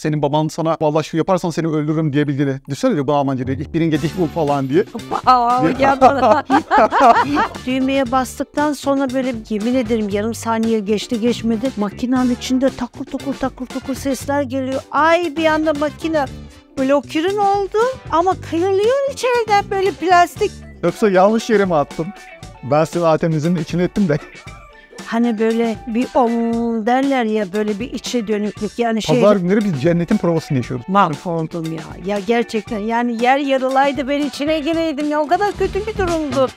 senin baban sana valla şu yaparsan seni öldürürüm diyebildiğini düşünsene diyor Bağmancı diye. birin gedik gedich falan diye. Aa, Düğmeye bastıktan sonra böyle yemin ederim yarım saniye geçti geçmedi. Makinenin içinde takır takır takır takır sesler geliyor. Ay bir anda makine blokürün oldu ama kırılıyor içeriden böyle plastik. Yoksa yanlış yere mi attım? Ben seni Atemiz'in içine ettim de. Hani böyle bir om derler ya böyle bir içe dönüklük yani şey. Pazar günleri biz cennetin provasını yaşıyoruz. Mahvoldum ya. Ya gerçekten yani yer yarılaydı ben içine gireydim ya o kadar kötü bir durumdu.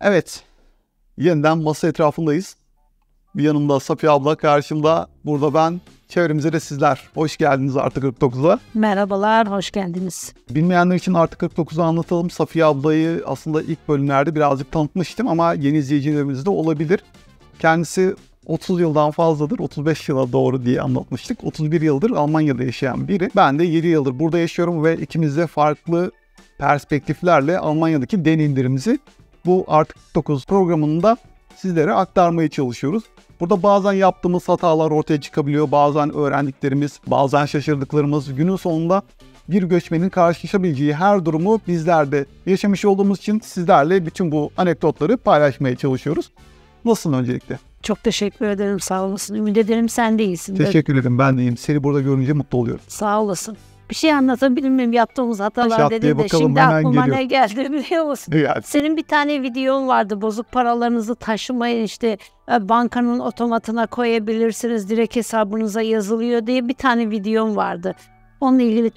Evet. Yeniden masa etrafındayız. Bir yanımda Safiye abla, karşımda burada ben, çevremizde de sizler. Hoş geldiniz Artık 49'a. Merhabalar, hoş geldiniz. Bilmeyenler için Artık 49'u anlatalım. Safiye ablayı aslında ilk bölümlerde birazcık tanıtmıştım ama yeni izleyicilerimiz de olabilir. Kendisi 30 yıldan fazladır, 35 yıla doğru diye anlatmıştık. 31 yıldır Almanya'da yaşayan biri. Ben de 7 yıldır burada yaşıyorum ve ikimiz de farklı perspektiflerle Almanya'daki deneyimlerimizi bu Artık 9 programında sizlere aktarmaya çalışıyoruz. Burada bazen yaptığımız hatalar ortaya çıkabiliyor. Bazen öğrendiklerimiz, bazen şaşırdıklarımız günün sonunda bir göçmenin karşılaşabileceği her durumu bizler de yaşamış olduğumuz için sizlerle bütün bu anekdotları paylaşmaya çalışıyoruz. Nasılsın öncelikle? Çok teşekkür ederim sağ olasın. Ümit ederim sen de iyisin. Teşekkür ederim ben de iyiyim. Seni burada görünce mutlu oluyorum. Sağ olasın bir şey anlatabilir miyim yaptığımız hatalar dedi de şimdi aklıma geliyor. ne geldi biliyor musun? Yani. Senin bir tane videon vardı bozuk paralarınızı taşımayın işte e, bankanın otomatına koyabilirsiniz direkt hesabınıza yazılıyor diye bir tane videon vardı. Onunla ilgili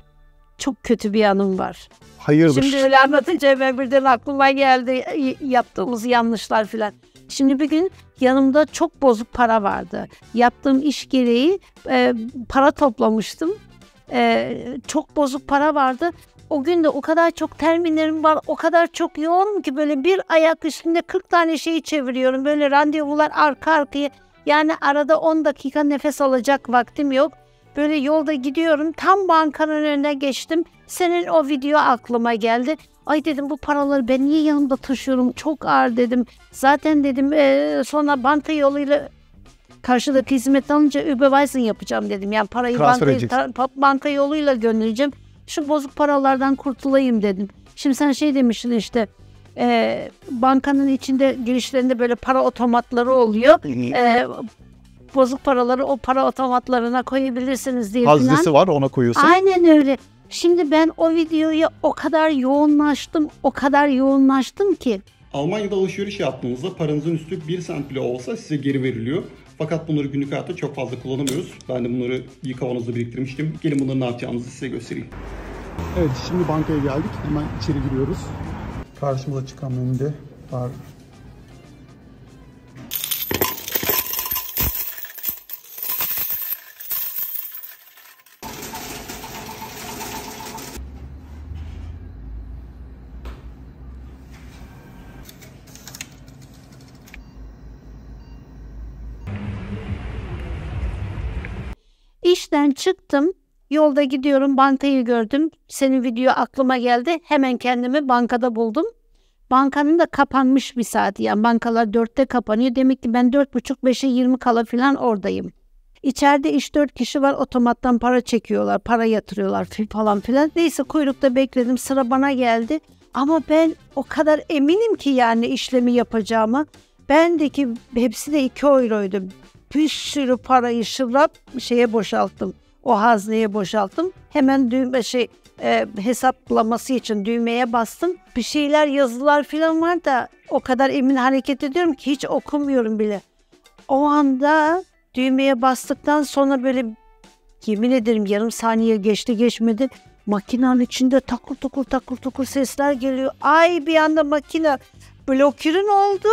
çok kötü bir anım var. Hayırdır? Şimdi öyle anlatınca hemen birden aklıma geldi yaptığımız yanlışlar filan. Şimdi bir gün yanımda çok bozuk para vardı. Yaptığım iş gereği e, para toplamıştım e, çok bozuk para vardı. O gün de o kadar çok terminlerim var, o kadar çok yoğunum ki böyle bir ayak üstünde 40 tane şeyi çeviriyorum. Böyle randevular arka arkaya. Yani arada 10 dakika nefes alacak vaktim yok. Böyle yolda gidiyorum. Tam bankanın önüne geçtim. Senin o video aklıma geldi. Ay dedim bu paraları ben niye yanımda taşıyorum? Çok ağır dedim. Zaten dedim e, sonra banka yoluyla karşılık hizmet alınca überweising yapacağım dedim. Yani parayı Transfer bankayı, ta, banka yoluyla göndereceğim. Şu bozuk paralardan kurtulayım dedim. Şimdi sen şey demiştin işte e, bankanın içinde girişlerinde böyle para otomatları oluyor. E, bozuk paraları o para otomatlarına koyabilirsiniz diye. Haznesi var ona koyuyorsun. Aynen öyle. Şimdi ben o videoya o kadar yoğunlaştım, o kadar yoğunlaştım ki. Almanya'da alışveriş yaptığınızda paranızın üstü 1 sent bile olsa size geri veriliyor. Fakat bunları günlük hayatta çok fazla kullanamıyoruz. Ben de bunları iyi kavanozda biriktirmiştim. Gelin bunları ne yapacağımızı size göstereyim. Evet şimdi bankaya geldik. Hemen içeri giriyoruz. Karşımıza çıkan menüde var işten çıktım. Yolda gidiyorum bankayı gördüm. Senin video aklıma geldi. Hemen kendimi bankada buldum. Bankanın da kapanmış bir saati yani bankalar dörtte kapanıyor. Demek ki ben dört buçuk beşe yirmi kala falan oradayım. İçeride iş dört kişi var otomattan para çekiyorlar, para yatırıyorlar falan filan. Neyse kuyrukta bekledim sıra bana geldi. Ama ben o kadar eminim ki yani işlemi yapacağımı. Bendeki hepsi de 2 euroydu bir sürü parayı şırap şeye boşalttım. O hazneye boşalttım. Hemen düğme şey e, hesaplaması için düğmeye bastım. Bir şeyler yazılar falan var da o kadar emin hareket ediyorum ki hiç okumuyorum bile. O anda düğmeye bastıktan sonra böyle yemin ederim yarım saniye geçti geçmedi. Makinanın içinde takır takır takır takır sesler geliyor. Ay bir anda makine blokürün oldu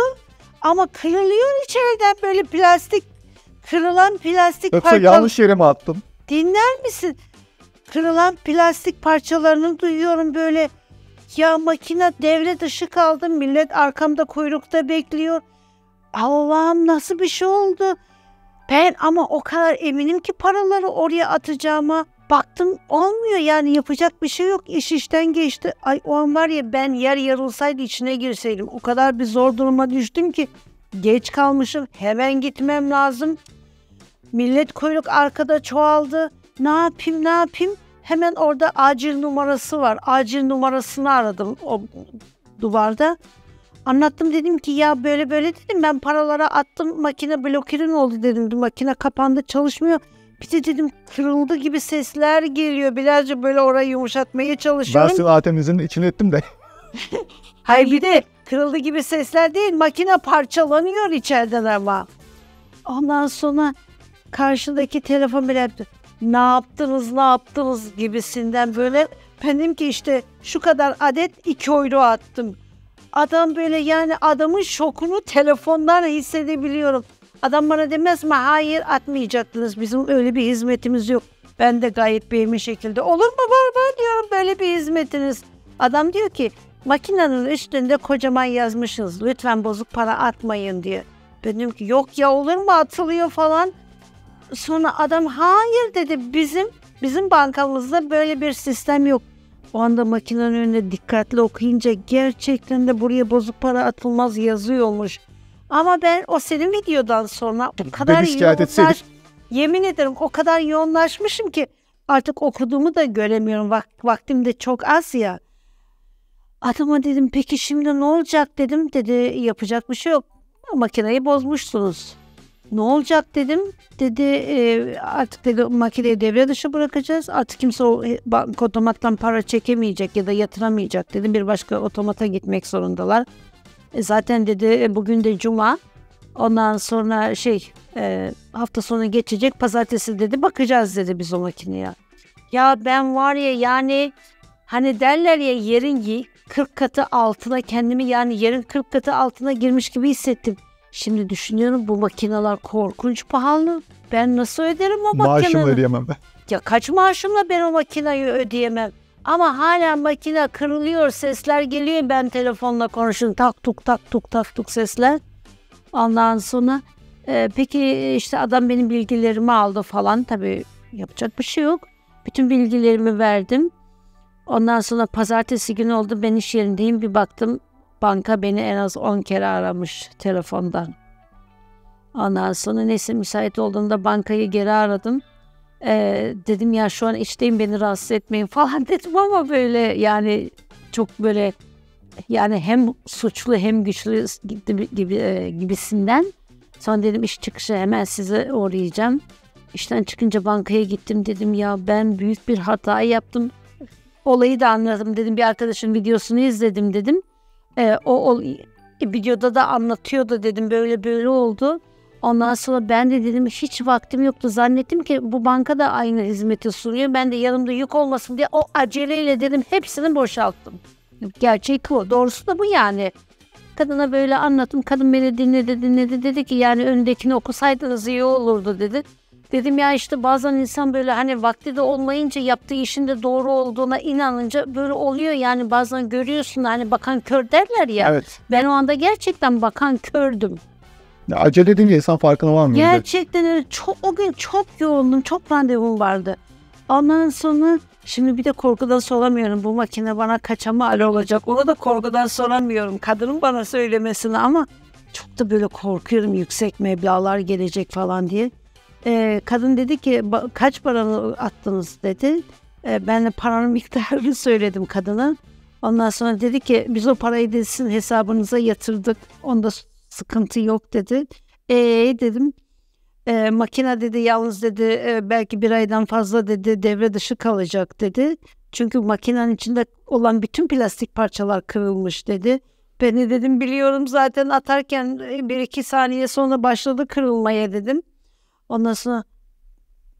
ama kırılıyor içeriden böyle plastik Kırılan plastik parçalar. Yoksa parça... yanlış yere mi attım? Dinler misin? Kırılan plastik parçalarını duyuyorum böyle. Ya makina devre dışı kaldı. Millet arkamda kuyrukta bekliyor. Allah'ım nasıl bir şey oldu? Ben ama o kadar eminim ki paraları oraya atacağıma. Baktım olmuyor yani yapacak bir şey yok. İş işten geçti. Ay o an var ya ben yer yarılsaydı içine girseydim. O kadar bir zor duruma düştüm ki. Geç kalmışım hemen gitmem lazım. Millet kuyruk arkada çoğaldı. Ne yapayım ne yapayım? Hemen orada acil numarası var. Acil numarasını aradım o duvarda. Anlattım dedim ki ya böyle böyle dedim ben paralara attım makine blokerin oldu dedim. Makine kapandı çalışmıyor. Bir de dedim kırıldı gibi sesler geliyor. Birazcık böyle orayı yumuşatmaya çalışıyorum. Ben sizin ATM'nizin içine ettim de. Hayır bir de kırıldı gibi sesler değil makine parçalanıyor içeriden ama. Ondan sonra Karşıdaki telefon bile ne yaptınız ne yaptınız gibisinden böyle benim ki işte şu kadar adet iki euro attım. Adam böyle yani adamın şokunu telefondan hissedebiliyorum. Adam bana demez mi hayır atmayacaktınız bizim öyle bir hizmetimiz yok. Ben de gayet beğenmiş şekilde olur mu var var diyorum böyle bir hizmetiniz. Adam diyor ki makinenin üstünde kocaman yazmışsınız lütfen bozuk para atmayın diye. Benim ki yok ya olur mu atılıyor falan. Sonra adam hayır dedi bizim bizim bankamızda böyle bir sistem yok. O anda makinenin önüne dikkatli okuyunca gerçekten de buraya bozuk para atılmaz yazıyormuş. Ama ben o senin videodan sonra o kadar yoğunlaş, yemin ederim o kadar yoğunlaşmışım ki artık okuduğumu da göremiyorum. Vak, vaktim de çok az ya. Adama dedim peki şimdi ne olacak dedim. Dedi yapacak bir şey yok. Makineyi bozmuşsunuz. Ne olacak dedim. Dedi e, artık dedi makineyi devre dışı bırakacağız. Artık kimse o e, bank otomattan para çekemeyecek ya da yatıramayacak dedim. Bir başka otomata gitmek zorundalar. E, zaten dedi e, bugün de cuma. Ondan sonra şey e, hafta sonu geçecek. Pazartesi dedi bakacağız dedi biz o makineye. Ya ben var ya yani hani derler ya yerin 40 katı altına kendimi yani yerin 40 katı altına girmiş gibi hissettim. Şimdi düşünüyorum bu makineler korkunç pahalı. Ben nasıl öderim o makineyi? Maaşımla ödeyemem ben. Ya kaç maaşımla ben o makineyi ödeyemem. Ama hala makine kırılıyor, sesler geliyor. Ben telefonla konuşuyorum. Tak tuk tak tuk tak tuk sesler. Ondan sonra e, peki e, işte adam benim bilgilerimi aldı falan. Tabii yapacak bir şey yok. Bütün bilgilerimi verdim. Ondan sonra pazartesi günü oldu. Ben iş yerindeyim. Bir baktım banka beni en az 10 kere aramış telefondan. Ondan sonra neyse müsait olduğunda bankayı geri aradım. Ee, dedim ya şu an içteyim beni rahatsız etmeyin falan dedim ama böyle yani çok böyle yani hem suçlu hem güçlü gibi, gibi e, gibisinden. Sonra dedim iş çıkışı hemen size uğrayacağım. İşten çıkınca bankaya gittim dedim ya ben büyük bir hata yaptım. Olayı da anladım dedim bir arkadaşın videosunu izledim dedim. E, o, o videoda da anlatıyordu dedim böyle böyle oldu. Ondan sonra ben de dedim hiç vaktim yoktu. Zannettim ki bu banka da aynı hizmeti sunuyor. Ben de yanımda yük olmasın diye o aceleyle dedim hepsini boşalttım. Gerçek bu. Doğrusu da bu yani. Kadına böyle anlattım. Kadın beni dinledi dinledi dedi ki yani öndekini okusaydınız iyi olurdu dedi. Dedim ya işte bazen insan böyle hani vakti de olmayınca yaptığı işin de doğru olduğuna inanınca böyle oluyor. Yani bazen görüyorsun hani bakan kör derler ya. Evet. Ben o anda gerçekten bakan kördüm. Ya acele edince insan farkına varmıyor. Gerçekten öyle. Çok, o gün çok yoruldum Çok randevum vardı. Ondan sonra şimdi bir de korkudan soramıyorum. Bu makine bana kaça mal olacak? Onu da korkudan soramıyorum. Kadının bana söylemesini ama çok da böyle korkuyorum yüksek meblalar gelecek falan diye. E, kadın dedi ki kaç paralı attınız dedi. E, ben de paranın miktarını söyledim kadına. Ondan sonra dedi ki biz o parayı desin hesabınıza yatırdık. Onda sıkıntı yok dedi. Eee dedim. E, makine dedi yalnız dedi e, belki bir aydan fazla dedi devre dışı kalacak dedi. Çünkü makinenin içinde olan bütün plastik parçalar kırılmış dedi. Beni dedim biliyorum zaten atarken e, bir iki saniye sonra başladı kırılmaya dedim. Ondan sonra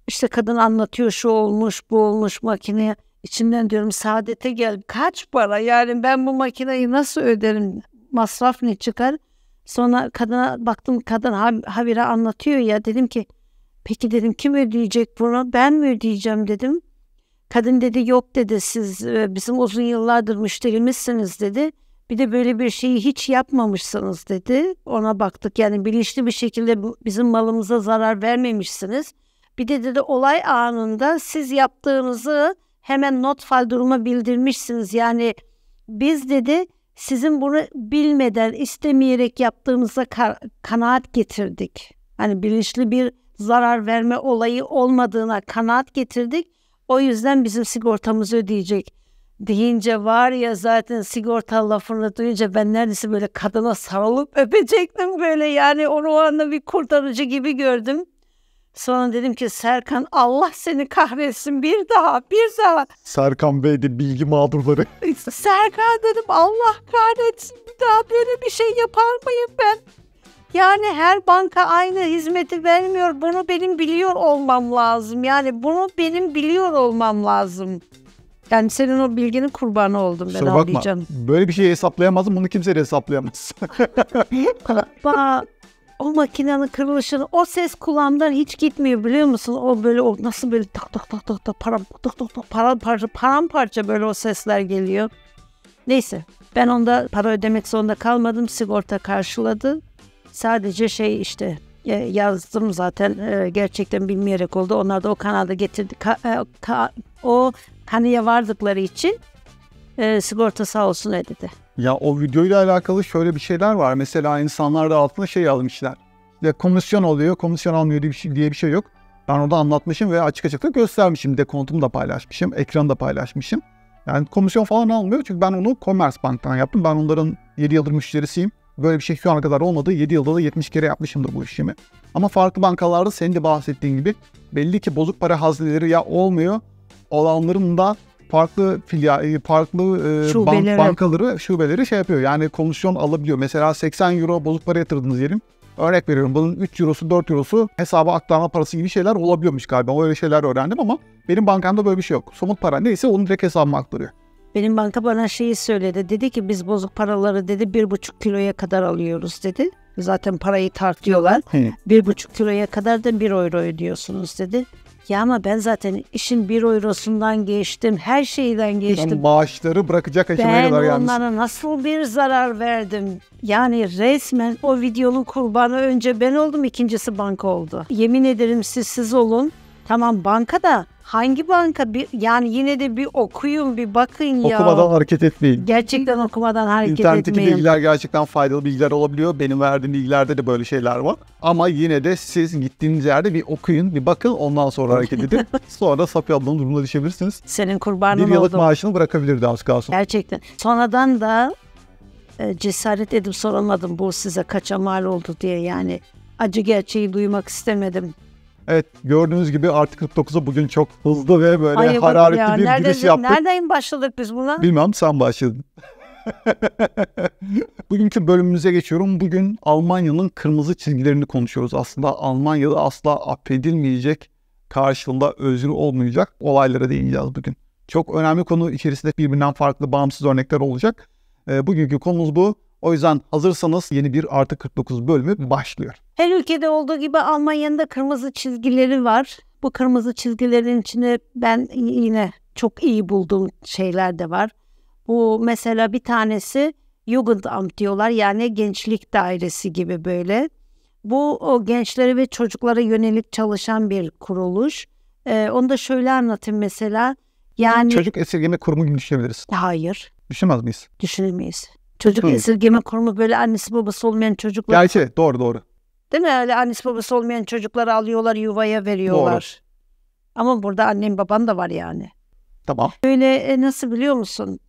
işte kadın anlatıyor şu olmuş bu olmuş makine. içimden diyorum saadete gel kaç para yani ben bu makineyi nasıl öderim masraf ne çıkar. Sonra kadına baktım kadın habire anlatıyor ya dedim ki peki dedim kim ödeyecek bunu ben mi ödeyeceğim dedim. Kadın dedi yok dedi siz e, bizim uzun yıllardır müşterimizsiniz dedi. Bir de böyle bir şeyi hiç yapmamışsınız dedi. Ona baktık yani bilinçli bir şekilde bizim malımıza zarar vermemişsiniz. Bir de dedi olay anında siz yaptığınızı hemen not fal duruma bildirmişsiniz. Yani biz dedi sizin bunu bilmeden istemeyerek yaptığımıza ka- kanaat getirdik. Hani bilinçli bir zarar verme olayı olmadığına kanaat getirdik. O yüzden bizim sigortamızı ödeyecek deyince var ya zaten sigorta lafını duyunca ben neredeyse böyle kadına sarılıp öpecektim böyle yani onu o anda bir kurtarıcı gibi gördüm. Sonra dedim ki Serkan Allah seni kahretsin bir daha bir daha. Serkan Bey de bilgi mağdurları. Serkan dedim Allah kahretsin bir daha böyle bir şey yapar mıyım ben? Yani her banka aynı hizmeti vermiyor. Bunu benim biliyor olmam lazım. Yani bunu benim biliyor olmam lazım. Yani senin o bilginin kurbanı oldum ben Kusura bakma. anlayacağım. Böyle bir şey hesaplayamazdım. Bunu kimse hesaplayamaz. Ba o makinenin kırılışını o ses kulağımdan hiç gitmiyor biliyor musun? O böyle o nasıl böyle tak tak tak tak tak param tak tak tak param parça param parça böyle o sesler geliyor. Neyse ben onda para ödemek zorunda kalmadım. Sigorta karşıladı. Sadece şey işte e, yazdım zaten. E, gerçekten bilmeyerek oldu. Onlar da o kanalda getirdi. Ka, e, ka, o kanıya vardıkları için e, sigorta sağ olsun dedi. Ya o videoyla alakalı şöyle bir şeyler var. Mesela insanlar da altına şey almışlar. Ya komisyon oluyor, komisyon almıyor diye bir şey, diye bir şey yok. Ben orada anlatmışım ve açık açık da göstermişim. Dekontumu da paylaşmışım, ekranı da paylaşmışım. Yani komisyon falan almıyor çünkü ben onu banktan yaptım. Ben onların 7 yıldır müşterisiyim. Böyle bir şey şu ana kadar olmadı. 7 yılda da 70 kere yapmışımdır bu işimi. Ama farklı bankalarda senin de bahsettiğin gibi belli ki bozuk para hazineleri ya olmuyor. Olanların da farklı filya, e, farklı e, Bank, bankaları, şubeleri şey yapıyor. Yani komisyon alabiliyor. Mesela 80 euro bozuk para yatırdınız diyelim. Örnek veriyorum bunun 3 eurosu 4 eurosu hesaba aktarma parası gibi şeyler olabiliyormuş galiba. Öyle şeyler öğrendim ama benim bankamda böyle bir şey yok. Somut para neyse onu direkt hesabıma aktarıyor. Benim banka bana şeyi söyledi. Dedi ki biz bozuk paraları dedi bir buçuk kiloya kadar alıyoruz dedi. Zaten parayı tartıyorlar. Bir buçuk kiloya kadar da bir euro ödüyorsunuz dedi. Ya ama ben zaten işin bir eurosundan geçtim. Her şeyden geçtim. Yani maaşları bırakacak aşamaya kadar gelmiş. Ben onlara nasıl bir zarar verdim. Yani resmen o videonun kurbanı önce ben oldum ikincisi banka oldu. Yemin ederim siz siz olun. Tamam banka da Hangi banka? Bir, yani yine de bir okuyun bir bakın ya. Okumadan hareket etmeyin. Gerçekten okumadan hareket İnternetteki etmeyin. bilgiler gerçekten faydalı bilgiler olabiliyor. Benim verdiğim bilgilerde de böyle şeyler var. Ama yine de siz gittiğiniz yerde bir okuyun bir bakın ondan sonra hareket edin. sonra Safiye ablanın durumuna düşebilirsiniz. Senin kurbanın oldu? Bir yıllık oldum. maaşını bırakabilirdi az kalsın. Gerçekten. Sonradan da e, cesaret edip soramadım bu size kaça mal oldu diye yani acı gerçeği duymak istemedim. Evet gördüğünüz gibi artık 49'a bugün çok hızlı ve böyle Ay, hararetli ya. bir nereden, giriş yaptık. Nereden başladık biz buna? Bilmem sen başladın. Bugünkü bölümümüze geçiyorum. Bugün Almanya'nın kırmızı çizgilerini konuşuyoruz. Aslında Almanya'da asla affedilmeyecek, karşılığında özür olmayacak olaylara değineceğiz bugün. Çok önemli konu içerisinde birbirinden farklı bağımsız örnekler olacak. Ee, bugünkü konumuz bu. O yüzden hazırsanız yeni bir artı 49 bölümü başlıyor. Her ülkede olduğu gibi Almanya'nın da kırmızı çizgileri var. Bu kırmızı çizgilerin içine ben yine çok iyi bulduğum şeyler de var. Bu mesela bir tanesi Jugendamt diyorlar yani gençlik dairesi gibi böyle. Bu o gençlere ve çocuklara yönelik çalışan bir kuruluş. Ee, onu da şöyle anlatayım mesela. Yani Çocuk esirgeme kurumu gibi düşünebiliriz. Hayır. Düşünmez miyiz? Düşünemeyiz. Çocuk esirgeme kurumu böyle annesi babası olmayan çocuklar. Gerçi şey, doğru doğru. Değil mi öyle annesi babası olmayan çocukları alıyorlar yuvaya veriyorlar. Doğru. Ama burada annen baban da var yani. Tamam. Böyle e, nasıl biliyor musun?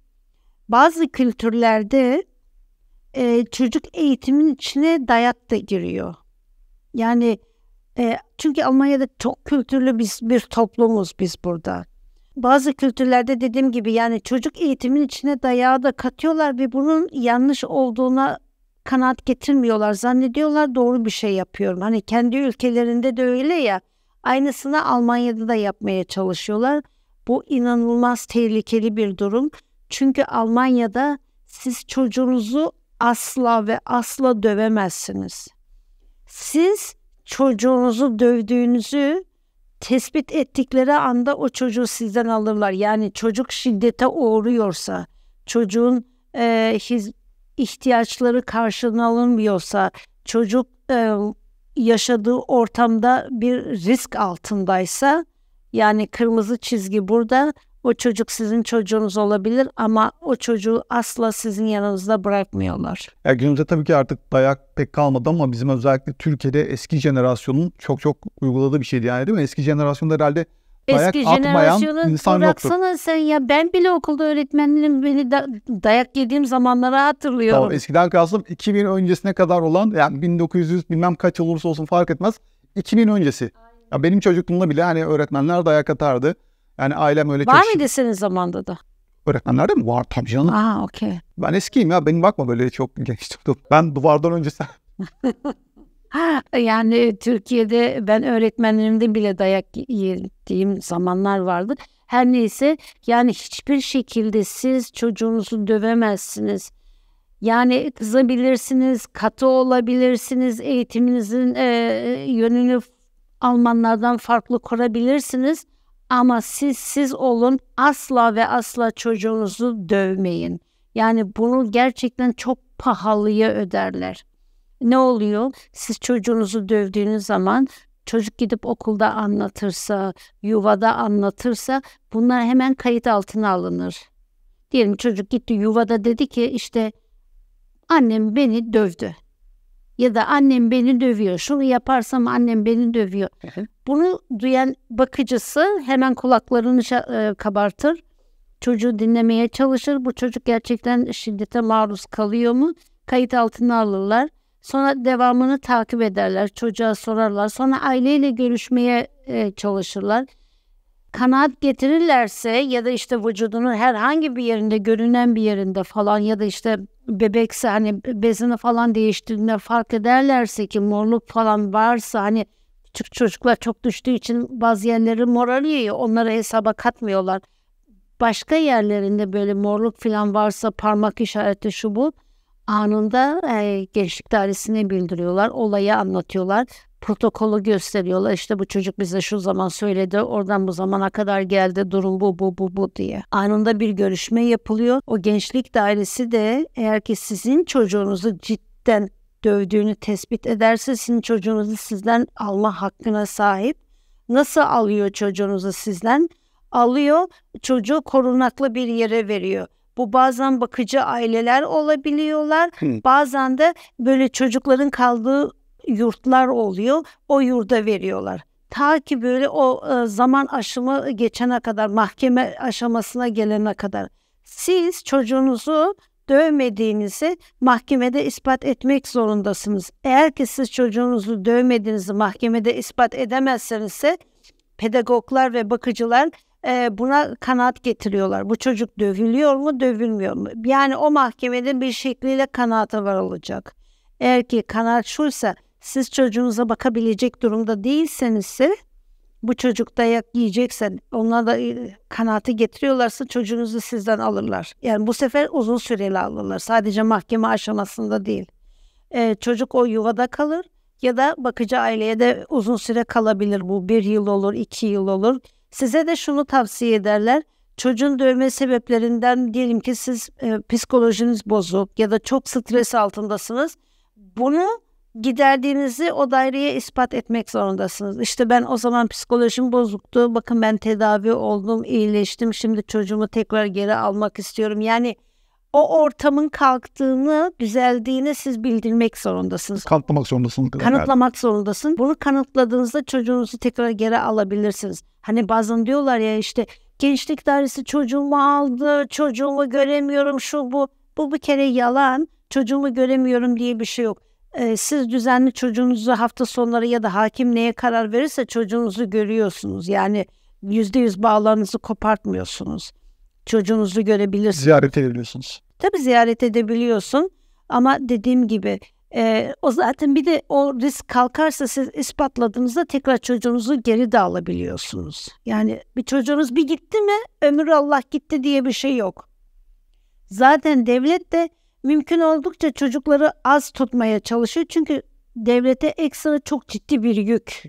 Bazı kültürlerde e, çocuk eğitimin içine dayat da giriyor. Yani e, çünkü Almanya'da çok kültürlü biz bir toplumuz biz burada. Bazı kültürlerde dediğim gibi yani çocuk eğitimin içine dayağı da katıyorlar ve bunun yanlış olduğuna kanaat getirmiyorlar. Zannediyorlar doğru bir şey yapıyorum. Hani kendi ülkelerinde de öyle ya. Aynısını Almanya'da da yapmaya çalışıyorlar. Bu inanılmaz tehlikeli bir durum. Çünkü Almanya'da siz çocuğunuzu asla ve asla dövemezsiniz. Siz çocuğunuzu dövdüğünüzü tespit ettikleri anda o çocuğu sizden alırlar. Yani çocuk şiddete uğruyorsa, çocuğun e, his, ihtiyaçları karşılanmıyorsa, çocuk e, yaşadığı ortamda bir risk altındaysa, yani kırmızı çizgi burada o çocuk sizin çocuğunuz olabilir ama o çocuğu asla sizin yanınızda bırakmıyorlar. Ya günümüzde tabii ki artık dayak pek kalmadı ama bizim özellikle Türkiye'de eski jenerasyonun çok çok uyguladığı bir şeydi yani değil mi? Eski jenerasyonda herhalde dayak Eski atmayan insan bıraksana yoktur. sen ya ben bile okulda öğretmenlerim beni da, dayak yediğim zamanları hatırlıyorum. Tamam, eskiden kalsın 2000 öncesine kadar olan yani 1900 bilmem kaç olursa olsun fark etmez 2000 öncesi. Ya benim çocukluğumda bile hani öğretmenler dayak atardı. Yani ailem öyle Var çok... Var mıydı senin zamanda da? Öğretmenlerde mi? Var tabii canım. Aa okey. Ben eskiyim ya. Benim bakma böyle çok genç durdum. Ben duvardan önce sen... yani Türkiye'de ben öğretmenlerimde bile dayak yediğim zamanlar vardı. Her neyse yani hiçbir şekilde siz çocuğunuzu dövemezsiniz. Yani kızabilirsiniz, katı olabilirsiniz, eğitiminizin e, yönünü Almanlardan farklı kurabilirsiniz ama siz siz olun asla ve asla çocuğunuzu dövmeyin. Yani bunu gerçekten çok pahalıya öderler. Ne oluyor? Siz çocuğunuzu dövdüğünüz zaman çocuk gidip okulda anlatırsa, yuvada anlatırsa bunlar hemen kayıt altına alınır. Diyelim çocuk gitti yuvada dedi ki işte annem beni dövdü. Ya da annem beni dövüyor. Şunu yaparsam annem beni dövüyor. Bunu duyan bakıcısı hemen kulaklarını e, kabartır. Çocuğu dinlemeye çalışır. Bu çocuk gerçekten şiddete maruz kalıyor mu? Kayıt altına alırlar. Sonra devamını takip ederler. Çocuğa sorarlar. Sonra aileyle görüşmeye e, çalışırlar. Kanaat getirirlerse ya da işte vücudunun herhangi bir yerinde görünen bir yerinde falan ya da işte bebekse hani bezini falan değiştirdiğinde fark ederlerse ki morluk falan varsa hani küçük çocuklar çok düştüğü için bazı yerleri morarıyor ya onları hesaba katmıyorlar. Başka yerlerinde böyle morluk falan varsa parmak işareti şu bu anında e, gençlik dairesine bildiriyorlar. Olayı anlatıyorlar. Protokolu gösteriyorlar. İşte bu çocuk bize şu zaman söyledi. Oradan bu zamana kadar geldi. Durum bu bu bu bu diye. Anında bir görüşme yapılıyor. O gençlik dairesi de eğer ki sizin çocuğunuzu cidden dövdüğünü tespit ederse sizin çocuğunuzu sizden alma hakkına sahip. Nasıl alıyor çocuğunuzu sizden? Alıyor, çocuğu korunaklı bir yere veriyor. Bu bazen bakıcı aileler olabiliyorlar. bazen de böyle çocukların kaldığı yurtlar oluyor. O yurda veriyorlar. Ta ki böyle o e, zaman aşımı geçene kadar, mahkeme aşamasına gelene kadar. Siz çocuğunuzu dövmediğinizi mahkemede ispat etmek zorundasınız. Eğer ki siz çocuğunuzu dövmediğinizi mahkemede ispat edemezseniz ise pedagoglar ve bakıcılar e, buna kanaat getiriyorlar. Bu çocuk dövülüyor mu, dövülmüyor mu? Yani o mahkemede bir şekliyle kanaata varılacak. Eğer ki kanaat şuysa siz çocuğunuza bakabilecek durumda değilseniz ise bu çocuk dayak yiyecekse ona da e, kanaati getiriyorlarsa çocuğunuzu sizden alırlar. Yani bu sefer uzun süreli alırlar. Sadece mahkeme aşamasında değil. Ee, çocuk o yuvada kalır ya da bakıcı aileye de uzun süre kalabilir. Bu bir yıl olur, iki yıl olur. Size de şunu tavsiye ederler. Çocuğun dövme sebeplerinden diyelim ki siz e, psikolojiniz bozuk ya da çok stres altındasınız. Bunu giderdiğinizi o daireye ispat etmek zorundasınız. İşte ben o zaman psikolojim bozuktu. Bakın ben tedavi oldum, iyileştim. Şimdi çocuğumu tekrar geri almak istiyorum. Yani o ortamın kalktığını, düzeldiğini siz bildirmek zorundasınız. Kanıtlamak zorundasınız. Kanıtlamak zorundasın. Bunu kanıtladığınızda çocuğunuzu tekrar geri alabilirsiniz. Hani bazen diyorlar ya işte gençlik dairesi çocuğumu aldı, çocuğumu göremiyorum şu bu. Bu bir kere yalan. Çocuğumu göremiyorum diye bir şey yok ee, siz düzenli çocuğunuzu hafta sonları ya da hakim neye karar verirse çocuğunuzu görüyorsunuz. Yani yüzde yüz bağlarınızı kopartmıyorsunuz. Çocuğunuzu görebilirsiniz. Ziyaret edebiliyorsunuz. Tabii ziyaret edebiliyorsun ama dediğim gibi e, o zaten bir de o risk kalkarsa siz ispatladığınızda tekrar çocuğunuzu geri de alabiliyorsunuz. Yani bir çocuğunuz bir gitti mi ömür Allah gitti diye bir şey yok. Zaten devlet de mümkün oldukça çocukları az tutmaya çalışıyor. Çünkü devlete ekstra çok ciddi bir yük.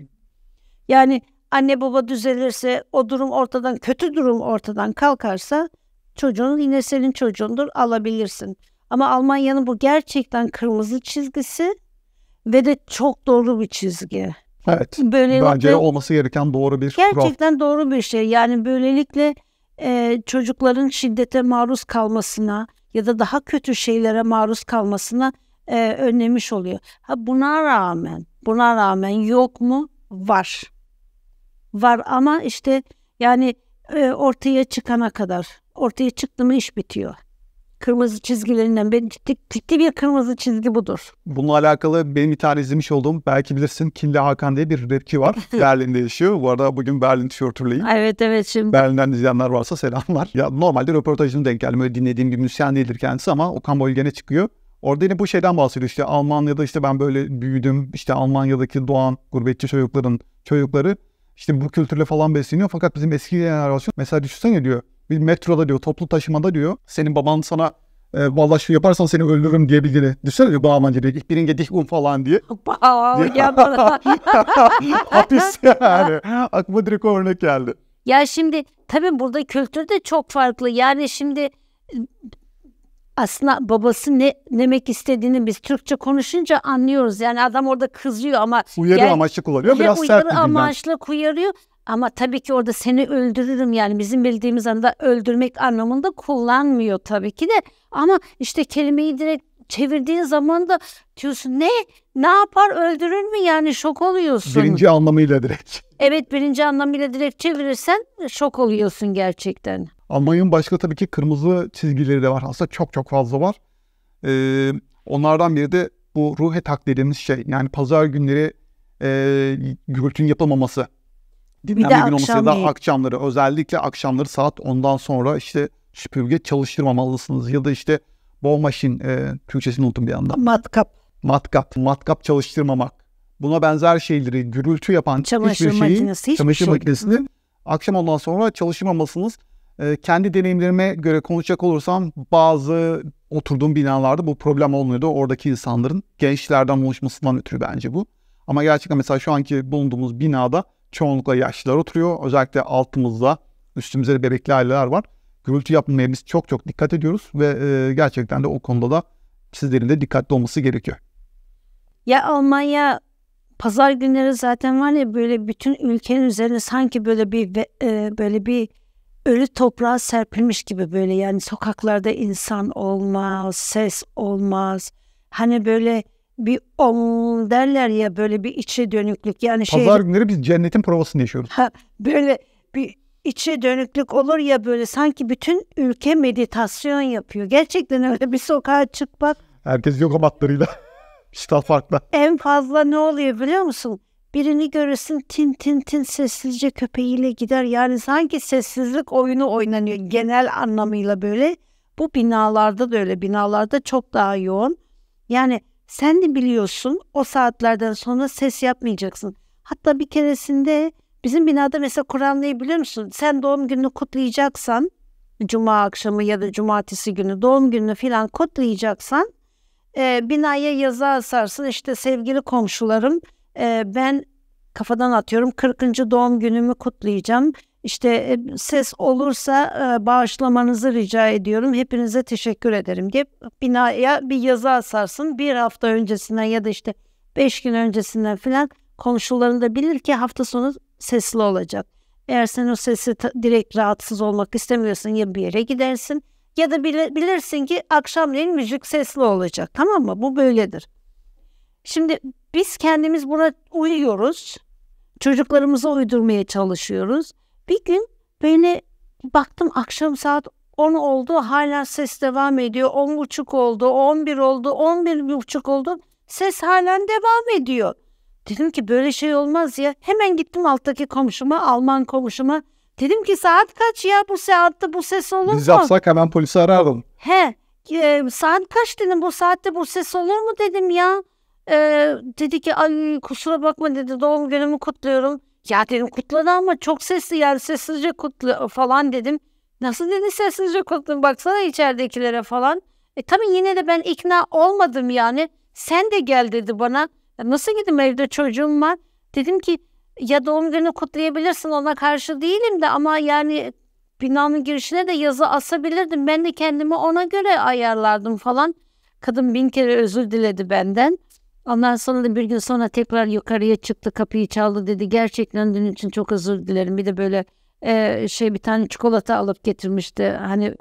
Yani anne baba düzelirse o durum ortadan kötü durum ortadan kalkarsa çocuğun yine senin çocuğundur alabilirsin. Ama Almanya'nın bu gerçekten kırmızı çizgisi ve de çok doğru bir çizgi. Evet. Böylelikle, bence olması gereken doğru bir gerçekten kural. doğru bir şey. Yani böylelikle e, çocukların şiddete maruz kalmasına ya da daha kötü şeylere maruz kalmasına e, önlemiş oluyor. Ha buna rağmen, buna rağmen yok mu? Var. Var ama işte yani e, ortaya çıkana kadar, ortaya çıktı mı iş bitiyor kırmızı çizgilerinden ben ciddi, ciddi bir kırmızı çizgi budur. Bununla alakalı benim bir tane izlemiş olduğum belki bilirsin Kille Hakan diye bir rapçi var. Berlin'de yaşıyor. Bu arada bugün Berlin tişörtürleyim. Evet evet şimdi. Berlin'den izleyenler varsa selamlar. Ya normalde röportajını denk geldim. Öyle dinlediğim bir müzisyen değildir kendisi ama Okan Bölgen'e çıkıyor. Orada yine bu şeyden bahsediyor işte Almanya'da işte ben böyle büyüdüm işte Almanya'daki doğan gurbetçi çocukların çocukları işte bu kültürle falan besleniyor fakat bizim eski jenerasyon mesela düşünsene diyor bir metroda diyor toplu taşımada diyor senin baban sana e, valla şu yaparsan seni öldürürüm diye bildiri. Düşünsene diyor bağman diye. Ich bin gedichum falan diye. Hapis yani. Aklıma direkt o örnek geldi. Ya şimdi tabii burada kültür de çok farklı. Yani şimdi aslında babası ne demek istediğini biz Türkçe konuşunca anlıyoruz. Yani adam orada kızıyor ama uyarı yani, amaçlı kullanıyor. Biraz sert uyarı amaçlı kullanıyor. Ama tabii ki orada seni öldürürüm yani bizim bildiğimiz anda öldürmek anlamında kullanmıyor tabii ki de. Ama işte kelimeyi direkt çevirdiğin zaman da diyorsun ne ne yapar öldürür mü yani şok oluyorsun. Birinci anlamıyla direkt. Evet birinci anlamıyla direkt çevirirsen şok oluyorsun gerçekten. Almanya'nın başka tabii ki kırmızı çizgileri de var. Aslında çok çok fazla var. Ee, onlardan biri de bu ruhe tak dediğimiz şey. Yani pazar günleri e, gürültünün yapılmaması dinlenme bir de günü olması ya da akşamları özellikle akşamları saat 10'dan sonra işte süpürge çalıştırmamalısınız ya da işte ball machine e, Türkçesini unuttum bir anda Matkap. Matkap. Matkap çalıştırmamak. Buna benzer şeyleri gürültü yapan çamaşır hiçbir şeyi makinesi, hiçbir çamaşır şey. makinesini akşam ondan sonra çalıştırmamalısınız. E, kendi deneyimlerime göre konuşacak olursam bazı oturduğum binalarda bu problem olmuyordu. Oradaki insanların gençlerden oluşmasından ötürü bence bu. Ama gerçekten mesela şu anki bulunduğumuz binada Çoğunlukla yaşlılar oturuyor. Özellikle altımızda, üstümüzde de bebekli aileler var. Gürültü yapmamaya biz çok çok dikkat ediyoruz ve e, gerçekten de o konuda da sizlerin de dikkatli olması gerekiyor. Ya Almanya pazar günleri zaten var ya böyle bütün ülkenin üzerine sanki böyle bir e, böyle bir ölü toprağa serpilmiş gibi böyle yani sokaklarda insan olmaz, ses olmaz. Hani böyle bir om derler ya böyle bir içe dönüklük yani şey. Pazar günleri biz cennetin provasını yaşıyoruz. Ha, böyle bir içe dönüklük olur ya böyle sanki bütün ülke meditasyon yapıyor. Gerçekten öyle bir sokağa çık bak. Herkes yoga matlarıyla. İşte farklı. En fazla ne oluyor biliyor musun? Birini görürsün tin tin tin sessizce köpeğiyle gider. Yani sanki sessizlik oyunu oynanıyor genel anlamıyla böyle. Bu binalarda da öyle. Binalarda çok daha yoğun. Yani sen de biliyorsun o saatlerden sonra ses yapmayacaksın. Hatta bir keresinde bizim binada mesela Kur'an'layı biliyor musun? Sen doğum gününü kutlayacaksan cuma akşamı ya da cumartesi günü doğum gününü filan kutlayacaksan e, binaya yazı asarsın İşte sevgili komşularım e, ben kafadan atıyorum 40. doğum günümü kutlayacağım işte e, ses olursa e, bağışlamanızı rica ediyorum. Hepinize teşekkür ederim diye binaya bir yazı asarsın. Bir hafta öncesinden ya da işte beş gün öncesinden filan komşuların da bilir ki hafta sonu sesli olacak. Eğer sen o sesi direkt rahatsız olmak istemiyorsan ya bir yere gidersin ya da bilirsin ki akşamleyin müzik sesli olacak. Tamam mı? Bu böyledir. Şimdi biz kendimiz buna uyuyoruz. Çocuklarımıza uydurmaya çalışıyoruz. Bir gün beni baktım akşam saat 10 oldu hala ses devam ediyor. 10 buçuk oldu, 11 oldu, 11 buçuk oldu. Ses halen devam ediyor. Dedim ki böyle şey olmaz ya. Hemen gittim alttaki komşuma, Alman komşuma. Dedim ki saat kaç ya bu saatte bu ses olur mu? Biz yapsak hemen polisi arardım. He e, saat kaç dedim bu saatte bu ses olur mu dedim ya. E, dedi ki ay kusura bakma dedi doğum günümü kutluyorum. Ya dedim kutladı ama çok sesli yani sessizce kutlu falan dedim. Nasıl dedi sessizce kutlu baksana içeridekilere falan. E tabii yine de ben ikna olmadım yani. Sen de gel dedi bana. nasıl gideyim evde çocuğum var. Dedim ki ya doğum günü kutlayabilirsin ona karşı değilim de ama yani binanın girişine de yazı asabilirdim. Ben de kendimi ona göre ayarlardım falan. Kadın bin kere özür diledi benden. Ondan sonra da bir gün sonra tekrar yukarıya çıktı kapıyı çaldı dedi. Gerçekten dün için çok özür dilerim. Bir de böyle e, şey bir tane çikolata alıp getirmişti. Hani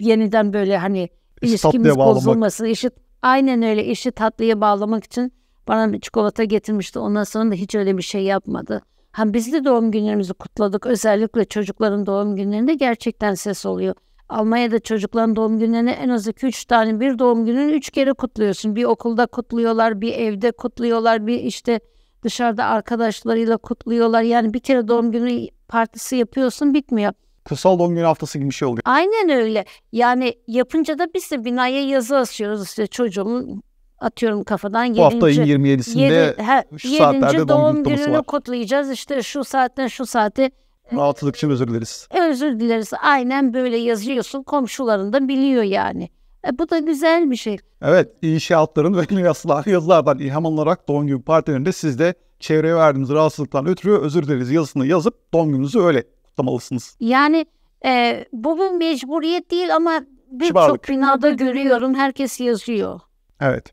yeniden böyle hani ilişkimiz bozulmasın. Eşit, aynen öyle işi tatlıya bağlamak için bana bir çikolata getirmişti. Ondan sonra da hiç öyle bir şey yapmadı. Ha hani biz de doğum günlerimizi kutladık. Özellikle çocukların doğum günlerinde gerçekten ses oluyor. Almanya'da çocukların doğum günlerini en az 2-3 tane bir doğum gününü 3 kere kutluyorsun. Bir okulda kutluyorlar, bir evde kutluyorlar, bir işte dışarıda arkadaşlarıyla kutluyorlar. Yani bir kere doğum günü partisi yapıyorsun bitmiyor. Kutsal doğum günü haftası gibi bir şey oluyor. Aynen öyle. Yani yapınca da biz de binaya yazı asıyoruz işte çocuğun atıyorum kafadan Bu hafta 27'sinde 7, he, şu saatlerde doğum, doğum gününü kutlayacağız. İşte şu saatten şu saate Rahatlık için özür dileriz. Özür dileriz. Aynen böyle yazıyorsun. Komşuların da biliyor yani. E, bu da güzel bir şey. Evet, inşaatların şey ve yazılardan ilham alarak doğum günü partilerinde siz de çevreye verdiğiniz rahatsızlıktan ötürü özür dileriz yazısını yazıp doğum gününüzü öyle kutlamalısınız. Yani e, bu bir mecburiyet değil ama birçok binada görüyorum herkes yazıyor. Evet.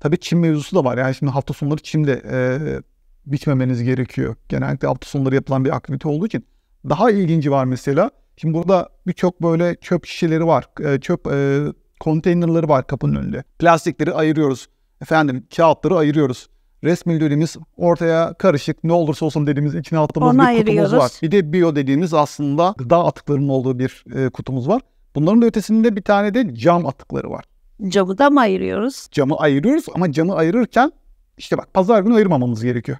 Tabii Çin mevzusu da var. Yani şimdi hafta sonları Çin'de e, bitmemeniz gerekiyor. Genellikle hafta sonları yapılan bir aktivite olduğu için daha ilginci var mesela. Şimdi burada birçok böyle çöp şişeleri var. E, çöp e, konteynerları var kapının önünde. Plastikleri ayırıyoruz. Efendim kağıtları ayırıyoruz. Resmi dediğimiz ortaya karışık ne olursa olsun dediğimiz içine attığımız Onu bir ayırıyoruz. kutumuz var. Bir de bio dediğimiz aslında gıda atıklarının olduğu bir e, kutumuz var. Bunların da ötesinde bir tane de cam atıkları var. Camı da mı ayırıyoruz? Camı ayırıyoruz ama camı ayırırken işte bak pazar günü ayırmamamız gerekiyor.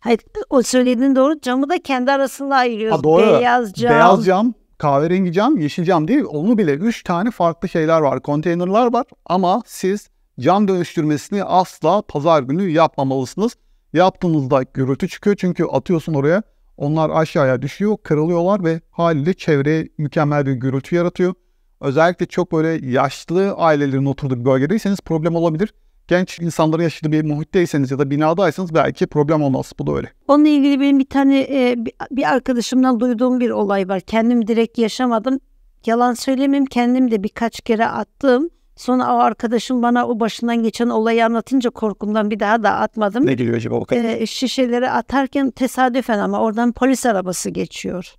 Hayır, o söylediğin doğru. Camı da kendi arasında ayırıyoruz. Ha, doğru. Beyaz cam. Beyaz cam, kahverengi cam, yeşil cam değil. Onu bile 3 tane farklı şeyler var. konteynerler var ama siz cam dönüştürmesini asla pazar günü yapmamalısınız. Yaptığınızda gürültü çıkıyor çünkü atıyorsun oraya. Onlar aşağıya düşüyor, kırılıyorlar ve haliyle çevreye mükemmel bir gürültü yaratıyor. Özellikle çok böyle yaşlı ailelerin oturduğu bir bölgedeyseniz problem olabilir genç insanların yaşadığı bir muhitteyseniz ya da binadaysanız belki problem olmaz. Bu da öyle. Onunla ilgili benim bir tane e, bir arkadaşımdan duyduğum bir olay var. Kendim direkt yaşamadım. Yalan söylemeyeyim kendim de birkaç kere attım. Sonra o arkadaşım bana o başından geçen olayı anlatınca korkumdan bir daha da atmadım. Ne geliyor acaba o kadar? Ee, şişeleri atarken tesadüfen ama oradan polis arabası geçiyor.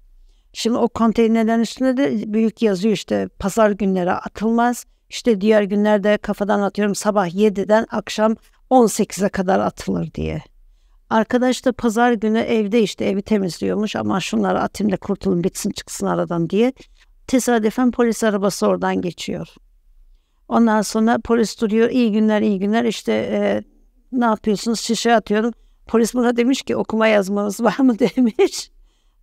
Şimdi o konteynerlerin üstünde de büyük yazıyor işte pazar günleri atılmaz işte diğer günlerde kafadan atıyorum sabah 7'den akşam 18'e kadar atılır diye. Arkadaş da pazar günü evde işte evi temizliyormuş ama şunları atayım da kurtulun bitsin çıksın aradan diye. Tesadüfen polis arabası oradan geçiyor. Ondan sonra polis duruyor iyi günler iyi günler işte e, ne yapıyorsunuz şişe atıyorum. Polis buna demiş ki okuma yazmanız var mı demiş.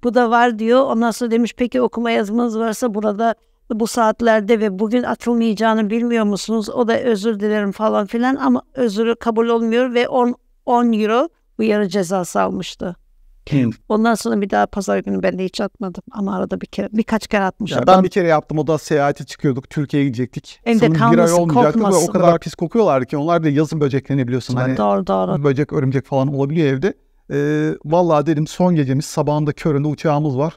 Bu da var diyor. Ondan sonra demiş peki okuma yazmanız varsa burada bu saatlerde ve bugün atılmayacağını bilmiyor musunuz? O da özür dilerim falan filan ama özürü kabul olmuyor ve 10 10 euro uyarı cezası almıştı. Kim? Ondan sonra bir daha pazar günü ben de hiç atmadım ama arada bir kere birkaç kere atmışım. Ya ben bir kere yaptım o da seyahate çıkıyorduk Türkiye'ye gidecektik. Evde Sanırım bir ay olmayacaktı ve o kadar pis kokuyorlar ki onlar da yazın böceklenebiliyorsun. Hani doğru doğru. Böcek örümcek falan olabiliyor evde. Ee, vallahi dedim son gecemiz sabahında köründe uçağımız var.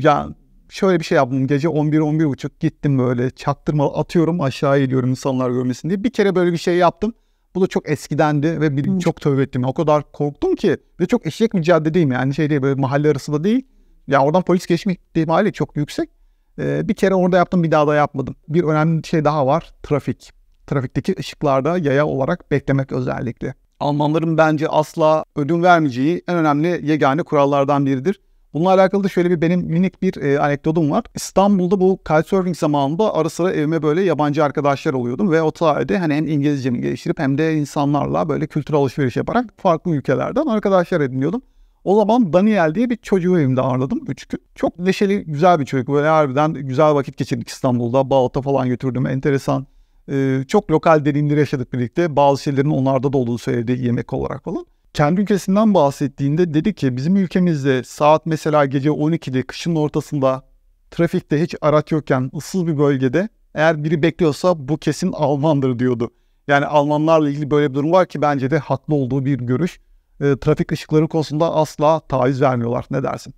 Ya şöyle bir şey yaptım. Gece 11-11.30 gittim böyle çaktırma atıyorum aşağı iniyorum insanlar görmesin diye. Bir kere böyle bir şey yaptım. Bu da çok eskidendi ve bir, çok tövbe ettim. O kadar korktum ki ve çok eşek mücadeledeyim yani şey değil böyle mahalle arasında değil. Ya oradan polis geçme ihtimali çok yüksek. Ee, bir kere orada yaptım bir daha da yapmadım. Bir önemli şey daha var trafik. Trafikteki ışıklarda yaya olarak beklemek özellikle. Almanların bence asla ödün vermeyeceği en önemli yegane kurallardan biridir. Bununla alakalı da şöyle bir benim minik bir e, anekdotum var. İstanbul'da bu kitesurfing zamanında ara sıra evime böyle yabancı arkadaşlar oluyordum ve o sayede hani hem İngilizcemi geliştirip hem de insanlarla böyle kültür alışveriş yaparak farklı ülkelerden arkadaşlar ediniyordum. O zaman Daniel diye bir çocuğu evimde ağırladım üç gün. Çok neşeli, güzel bir çocuk. Böyle harbiden güzel vakit geçirdik İstanbul'da. balta falan götürdüm. Enteresan. Ee, çok lokal deneyimleri yaşadık birlikte. Bazı şeylerin onlarda da olduğunu söyledi yemek olarak falan kendi ülkesinden bahsettiğinde dedi ki bizim ülkemizde saat mesela gece 12'de kışın ortasında trafikte hiç araç yokken ıssız bir bölgede eğer biri bekliyorsa bu kesin Almandır diyordu. Yani Almanlarla ilgili böyle bir durum var ki bence de haklı olduğu bir görüş. E, trafik ışıkları konusunda asla taviz vermiyorlar. Ne dersin?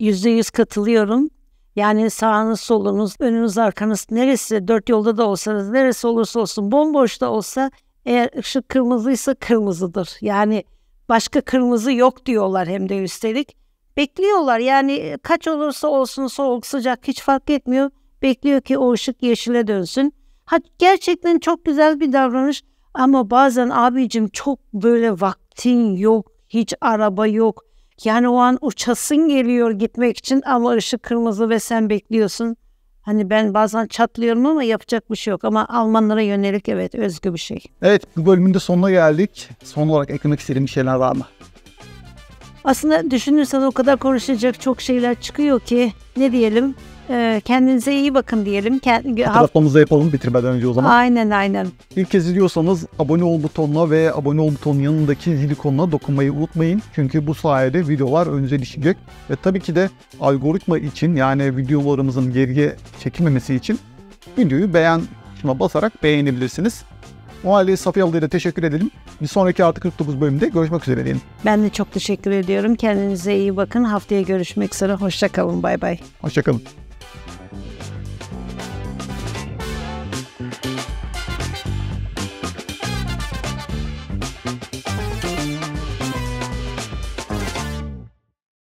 Yüzde yüz katılıyorum. Yani sağınız solunuz, önünüz arkanız neresi, dört yolda da olsanız neresi olursa olsun, bomboş da olsa eğer ışık kırmızıysa kırmızıdır. Yani Başka kırmızı yok diyorlar hem de üstelik. Bekliyorlar yani e, kaç olursa olsun soğuk sıcak hiç fark etmiyor. Bekliyor ki o ışık yeşile dönsün. Ha, gerçekten çok güzel bir davranış ama bazen abicim çok böyle vaktin yok. Hiç araba yok. Yani o an uçasın geliyor gitmek için ama ışık kırmızı ve sen bekliyorsun. Hani ben bazen çatlıyorum ama yapacak bir şey yok. Ama Almanlara yönelik evet özgü bir şey. Evet bu bölümün de sonuna geldik. Son olarak eklemek istediğim şeyler var mı? Aslında düşünürsen o kadar konuşacak çok şeyler çıkıyor ki ne diyelim ee, kendinize iyi bakın diyelim. Kend- Hatırlatmamızı yapalım bitirmeden önce o zaman. Aynen aynen. İlk kez izliyorsanız abone ol butonuna ve abone ol butonun yanındaki zil ikonuna dokunmayı unutmayın. Çünkü bu sayede videolar önce düşecek. Ve tabii ki de algoritma için yani videolarımızın geriye çekilmemesi için videoyu beğen tuşuna basarak beğenebilirsiniz. O halde Safiye ablaya da teşekkür edelim. Bir sonraki artı 49 bölümde görüşmek üzere diyelim. Ben de çok teşekkür ediyorum. Kendinize iyi bakın. Haftaya görüşmek üzere. Hoşçakalın. Bay bay. Hoşçakalın.